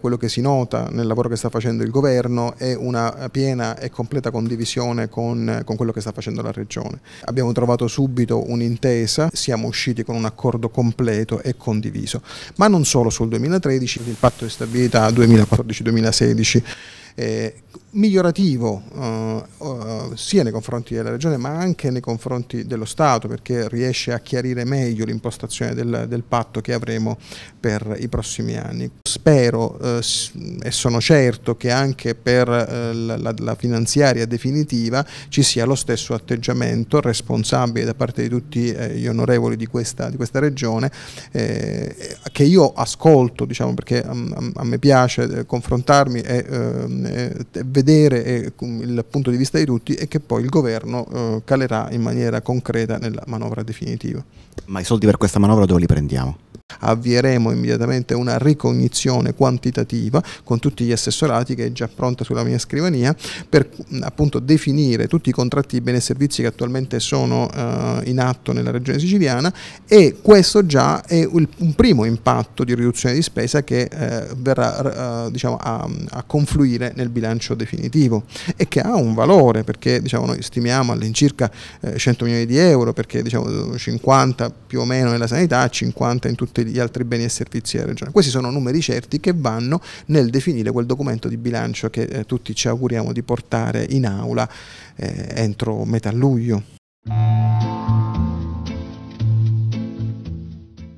quello che si nota nel lavoro che sta facendo il governo è una piena e completa condivisione con, con quello che sta facendo la regione. Abbiamo trovato subito un'intesa, siamo usciti con un accordo completo e condiviso, ma non solo sul 2013, il patto di stabilità 2014-2016 eh, migliorativo eh, sia nei confronti della Regione ma anche nei confronti dello Stato perché riesce a chiarire meglio l'impostazione del, del, patto che avremo per i prossimi anni. Spero eh, e sono certo che anche per eh, la, la finanziaria definitiva ci sia lo stesso atteggiamento responsabile da parte di tutti eh, gli onorevoli di questa, di questa Regione eh, che io ascolto diciamo, perché a, mm, a, mm, a me piace confrontarmi e ehm, eh, vedere eh, il punto di vista di tutti e che poi il governo eh, calerà in maniera concreta nella manovra definitiva. Ma i soldi per questa manovra dove li prendiamo? avvieremo immediatamente una ricognizione quantitativa con tutti gli assessorati che è già pronta sulla mia scrivania per appunto definire tutti i contratti di beni e servizi che attualmente sono eh, in atto nella regione siciliana e questo già è un primo impatto di riduzione di spesa che eh, verrà eh, diciamo, a, a, confluire nel bilancio definitivo e che ha un valore perché diciamo, noi stimiamo all'incirca 100 eh, milioni di euro perché diciamo, 50 più o meno nella sanità, 50 in tutte tutti gli altri beni e servizi della Regione. Questi sono numeri certi che vanno nel definire quel documento di bilancio che eh, tutti ci auguriamo di portare in aula eh, entro metà luglio.